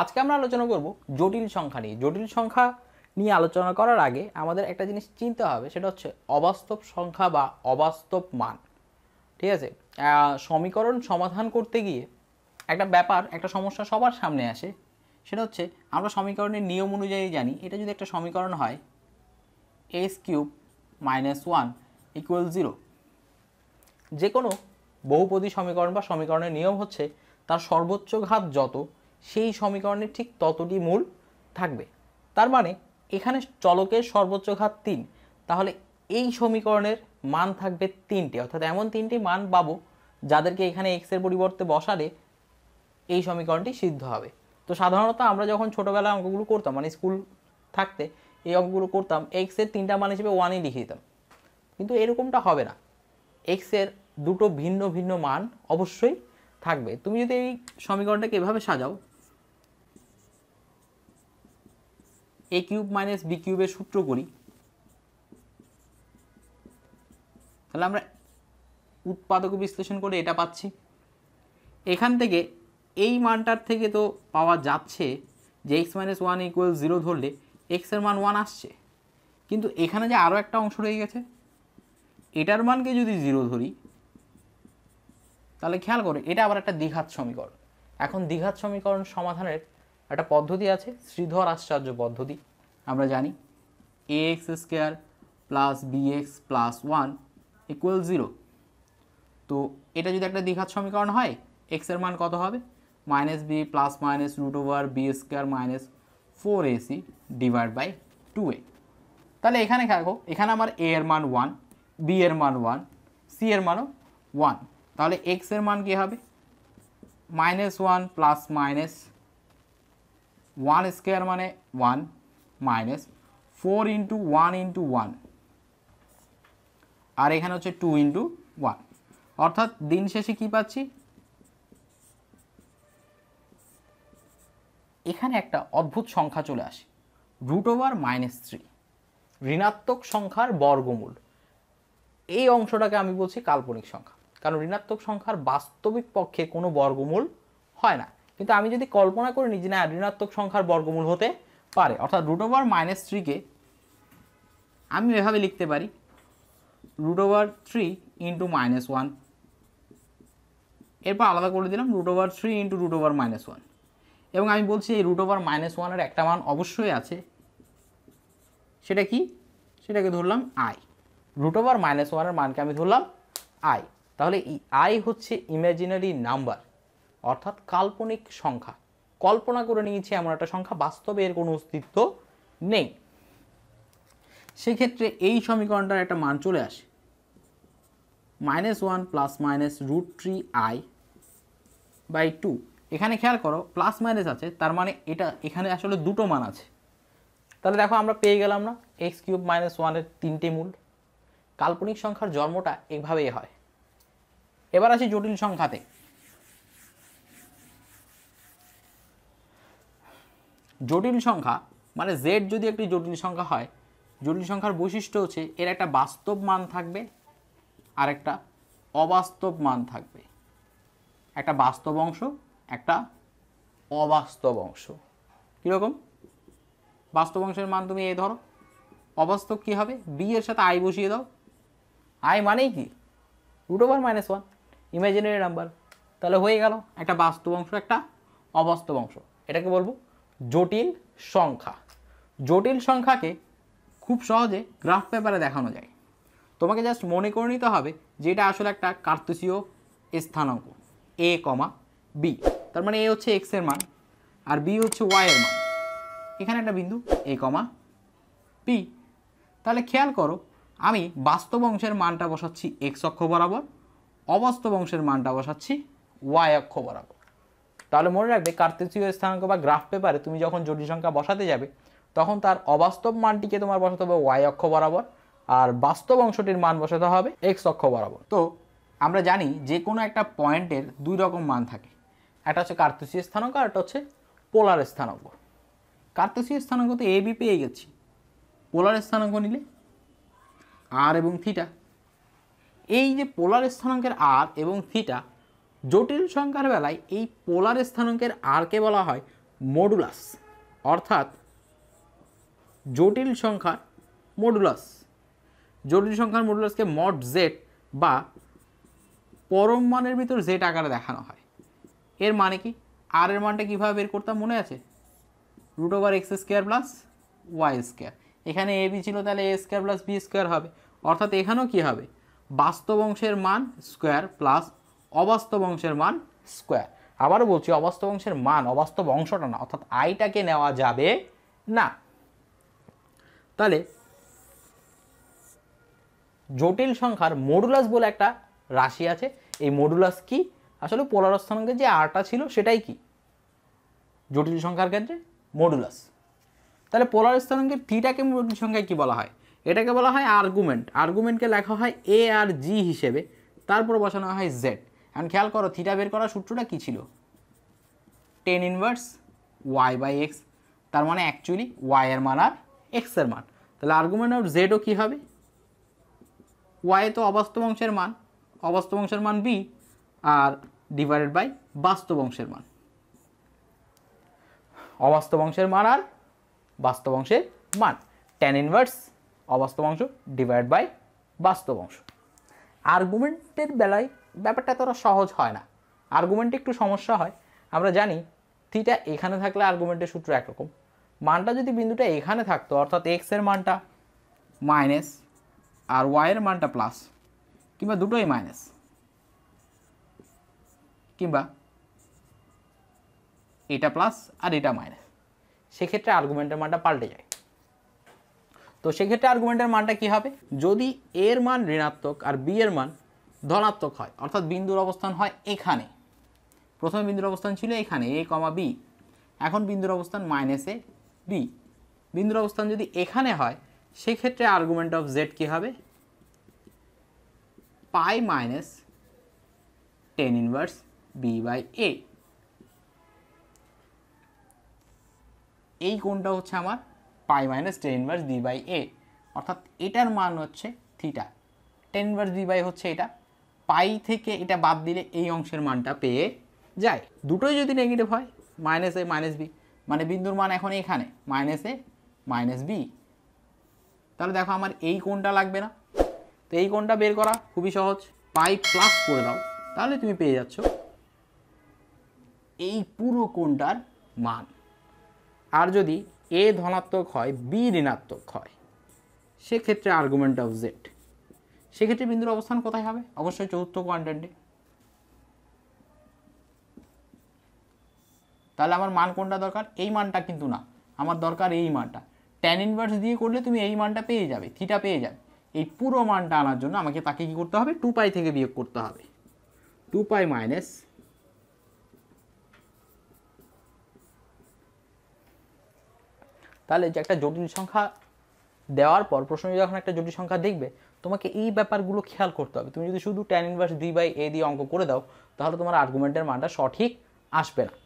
আজকে আমরা আলোচনা করব জটিল সংখ্যা নিয়ে জটিল সংখ্যা নিয়ে আলোচনা করার আগে আমাদের একটা জিনিস চিনতে হবে সেটা হচ্ছে অবাস্তব সংখ্যা বা অবাস্তব মান ঠিক আছে সমীকরণ সমাধান করতে গিয়ে একটা ব্যাপার একটা সমস্যা সবার সামনে আসে সেটা হচ্ছে আমরা সমীকরণের নিয়ম অনুযায়ী জানি এটা যদি একটা সমীকরণ হয় S cube minus one equal zero যে কোনো বহুপদী সমীকরণ বা সমীকরণের নিয়ম হচ্ছে তার সর্বোচ্চ ঘাত যত সেই সমীকরণের ঠিক ততটি মূল থাকবে তার মানে এখানে চলকের সর্বোচ্চ ঘাত তিন তাহলে এই সমীকরণের মান থাকবে তিনটে অর্থাৎ এমন তিনটি মান পাবো যাদেরকে এখানে এক্সের পরিবর্তে বসালে এই সমীকরণটি সিদ্ধ হবে তো সাধারণত আমরা যখন ছোটোবেলায় অঙ্কগুলো করতাম মানে স্কুল থাকতে এই অঙ্কগুলো করতাম এক্সের তিনটা মান হিসেবে ওয়ানই লিখে দিতাম কিন্তু এরকমটা হবে না এক্সের দুটো ভিন্ন ভিন্ন মান অবশ্যই থাকবে তুমি যদি এই সমীকরণটাকে এভাবে সাজাও এ কিউব মাইনাস বি কিউবের সূত্র করি তাহলে আমরা উৎপাদক বিশ্লেষণ করে এটা পাচ্ছি এখান থেকে এই মানটার থেকে তো পাওয়া যাচ্ছে যে X minus one equal zero ধরলে এক্সের মান ওয়ান আসছে কিন্তু এখানে যে আরও একটা অংশ রয়ে গেছে এটার মানকে যদি জিরো ধরি তাহলে খেয়াল করে এটা আবার একটা দ্বিঘাত সমীকরণ এখন দ্বিঘাত সমীকরণ সমাধানের একটা পদ্ধতি আছে শ্রীধর আশ্চর্য পদ্ধতি আমরা জানি A X square plus B X plus one equal zero তো এটা যদি একটা দ্বিঘাত সমীকরণ হয় এক্সের মান কত হবে minus B plus minus root over B square minus four AC divide by two A তাহলে এখানে দেখো এখানে আমার এ এর মান ওয়ান বি এর মান ওয়ান সি এর মানও ওয়ান তাহলে এক্সের মান কী হবে minus one plus minus one square মানে one minus four into one into one আর এখানে হচ্ছে টু ইন্টু ওয়ান অর্থাৎ দিন শেষে কি পাচ্ছি এখানে একটা অদ্ভুত সংখ্যা চলে আসে রুট ওভার মাইনাস থ্রি ঋণাত্মক সংখ্যার বর্গমূল এই অংশটাকে আমি বলছি কাল্পনিক সংখ্যা কারণ ঋণাত্মক সংখ্যার বাস্তবিক পক্ষে কোনো বর্গমূল হয় না কিন্তু আমি যদি কল্পনা করে নিজে যে না ঋণাত্মক সংখ্যার বর্গমূল হতে পারে অর্থাৎ রুট ওভার মাইনাস থ্রিকে আমি এভাবে লিখতে পারি root over three into minus one এরপর আলাদা করে দিলাম root over three into root over minus one এবং আমি বলছি এই রুট ওভার মাইনাস ওয়ানের একটা মান অবশ্যই আছে সেটা কি সেটাকে ধরলাম আই রুট ওভার মাইনাস ওয়ানের মানকে আমি ধরলাম আই তাহলে আই হচ্ছে ইমাজিনারি নাম্বার অর্থাৎ কাল্পনিক সংখ্যা কল্পনা করে নিয়েছি এমন একটা সংখ্যা বাস্তবে এর কোনো অস্তিত্ব নেই সেক্ষেত্রে এই সমীকরণটার একটা মান চলে আসে minus one plus minus root three I by two এখানে খেয়াল করো প্লাস মাইনাস আছে তার মানে এটা এখানে আসলে দুটো মান আছে তাহলে দেখো আমরা পেয়ে গেলাম না এক্স কিউব মাইনাস ওয়ানের তিনটে মূল কাল্পনিক সংখ্যার জন্মটা এভাবেই হয় এবার আসি জটিল সংখ্যাতে জটিল সংখ্যা মানে জেড যদি একটি জটিল সংখ্যা হয় জটিল সংখ্যার বৈশিষ্ট্য হচ্ছে এর একটা বাস্তব মান থাকবে আর একটা অবাস্তব মান থাকবে একটা বাস্তব অংশ একটা অবাস্তব অংশ কীরকম বাস্তব অংশের মান তুমি এ ধরো অবাস্তব কী হবে বি এর সাথে আই বসিয়ে দাও আই মানেই কি root over minus one imaginary number তাহলে হয়ে গেল একটা বাস্তব অংশ একটা অবাস্তব অংশ এটাকে বলবো জটিল সংখ্যা জটিল সংখ্যাকে খুব সহজে গ্রাফ পেপারে দেখানো যায় তোমাকে জাস্ট মনে করে নিতে হবে যে এটা আসলে একটা কার্তুসীয় স্থানাঙ্ক এ কমা বি তার মানে এ হচ্ছে এক্স এর মান আর বি হচ্ছে ওয়াই মান এখানে একটা বিন্দু এ কমা পি তাহলে খেয়াল করো আমি বাস্তব অংশের মানটা বসাচ্ছি এক্স অক্ষ বরাবর অবাস্তব অংশের মানটা বসাচ্ছি ওয়াই অক্ষ বরাবর তাহলে মনে রাখবে কার্তেসীয় স্থানাঙ্ক বা গ্রাফ পেপারে তুমি যখন জটিল সংখ্যা বসাতে যাবে তখন তার অবাস্তব মানটিকে তোমার বসাতে হবে ওয়াই অক্ষ বরাবর আর বাস্তব অংশটির মান বসাতে হবে এক্স অক্ষ বরাবর তো আমরা জানি যে কোনো একটা পয়েন্টের দুই রকম মান থাকে একটা হচ্ছে কার্তেসীয় স্থানাঙ্ক আর একটা হচ্ছে পোলার স্থানাঙ্ক কার্তেসীয় স্থানাঙ্ক তো এ বি পেয়ে গেছি পোলার স্থানাঙ্ক নিলে আর এবং থিটা এই যে পোলার স্থানাঙ্কের আর এবং থিটা জটিল সংখ্যার বেলায় এই পোলার স্থানাঙ্কের আরকে বলা হয় মডুলাস অর্থাৎ জটিল সংখ্যার মডুলাস জটিল সংখ্যার মডুলাসকে মড জেড বা পরম মানের ভিতর জেড আকারে দেখানো হয় এর মানে কি আর এর মানটা কীভাবে বের করতাম মনে আছে root over X square plus Y square এখানে এ বি ছিল তাহলে A square plus B square হবে অর্থাৎ এখানেও কী হবে বাস্তব অংশের মান স্কোয়ার প্লাস অবাস্তব অংশের মান স্কোয়ার আবারও বলছি অবাস্তব অংশের মান অবাস্তব অংশটা না অর্থাৎ আইটাকে নেওয়া যাবে না তাহলে জটিল সংখ্যার মডুলাস বলে একটা রাশি আছে এই মডুলাস কি আসলে পোলার স্থানাঙ্কের যে আরটা ছিল সেটাই কি জটিল সংখ্যার ক্ষেত্রে মডুলাস তাহলে পোলার স্থানাঙ্কের থিটাকে জটিল সংখ্যায় কি বলা হয় এটাকে বলা হয় আর্গুমেন্ট আর্গুমেন্টকে লেখা হয় এ আর জি হিসেবে তারপর বসানো হয় জেড এখন খেয়াল করো থিটা বের করার সূত্রটা কী ছিল tan inverse Y by X তার মানে অ্যাকচুয়ালি ওয়াইয়ের মান আর এক্সের মান তাহলে আর্গুমেন্ট অফ জেডও কী হবে ওয়াই তো অবাস্তব অংশের মান অবাস্তব অংশের মান বি আর ডিভাইডেড বাই বাস্তব অংশের মান অবাস্তব অংশের মান আর বাস্তব অংশের মান টেন ইনভার্স অবাস্তব অংশ ডিভাইড বাই বাস্তব অংশ আর্গুমেন্টের বেলায় ব্যাপারটা এতটা সহজ হয় না আর্গুমেন্টে একটু সমস্যা হয় আমরা জানি থিটা এখানে থাকলে আর্গুমেন্টের সূত্র একরকম মানটা যদি বিন্দুটা এখানে থাকতো অর্থাৎ এক্সের মানটা মাইনাস আর ওয়াইয়ের মানটা প্লাস কিংবা দুটোই মাইনাস কিংবা এটা প্লাস আর এটা মাইনাস সেক্ষেত্রে আর্গুমেন্টের মানটা পাল্টে যায় তো সেক্ষেত্রে আর্গুমেন্টের মানটা কি হবে যদি এর মান ঋণাত্মক আর বি এর মান ধনাত্মক হয় অর্থাৎ বিন্দুর অবস্থান হয় এখানে প্রথমে বিন্দুর অবস্থান ছিল এখানে এ কমা বি এখন বিন্দুর অবস্থান মাইনাস এ বি বিন্দুর অবস্থান যদি এখানে হয় সেক্ষেত্রে আর্গুমেন্ট অফ জেড কী হবে pi minus tan inverse B by A এই কোনটা হচ্ছে আমার pi minus tan inverse D by A অর্থাৎ এটার মান হচ্ছে theta tan inverse D by হচ্ছে এটা পাই থেকে এটা বাদ দিলে এই অংশের মানটা পেয়ে যায় দুটোই যদি নেগেটিভ হয় মাইনাস এ মাইনাস বি মানে বিন্দুর মান এখন এখানে মাইনাস এ মাইনাস বি তাহলে দেখো আমার এই কোনটা লাগবে না তো এই কোনটা বের করা খুবই সহজ পাই প্লাস করে দাও তাহলে তুমি পেয়ে যাচ্ছ এই পুরো কোনটার মান আর যদি এ ধনাত্মক হয় বি ঋণাত্মক হয় সেক্ষেত্রে আর্গুমেন্ট অফ জেড সেক্ষেত্রে বিন্দুর অবস্থান কোথায় হবে অবশ্যই চতুর্থ কোয়ান্টান্টে তাহলে আমার মান কোনটা দরকার এই মানটা কিন্তু না আমার দরকার এই মানটা ট্যান ইনভার্স দিয়ে করলে তুমি এই মানটা পেয়ে যাবে থিটা পেয়ে যাবে এই পুরো মানটা আনার জন্য আমাকে তাকে কী করতে হবে টু পাই থেকে বিয়োগ করতে হবে টু পাই মাইনাস তাহলে যে একটা জটিল সংখ্যা দেওয়ার পর প্রশ্ন যখন একটা জটিল সংখ্যা দেখবে তোমাকে এই ব্যাপারগুলো খেয়াল করতে হবে তুমি যদি শুধু tan inverse D by a দিয়ে অঙ্ক করে দাও তাহলে তোমার আর্গুমেন্টের মানটা সঠিক আসবে না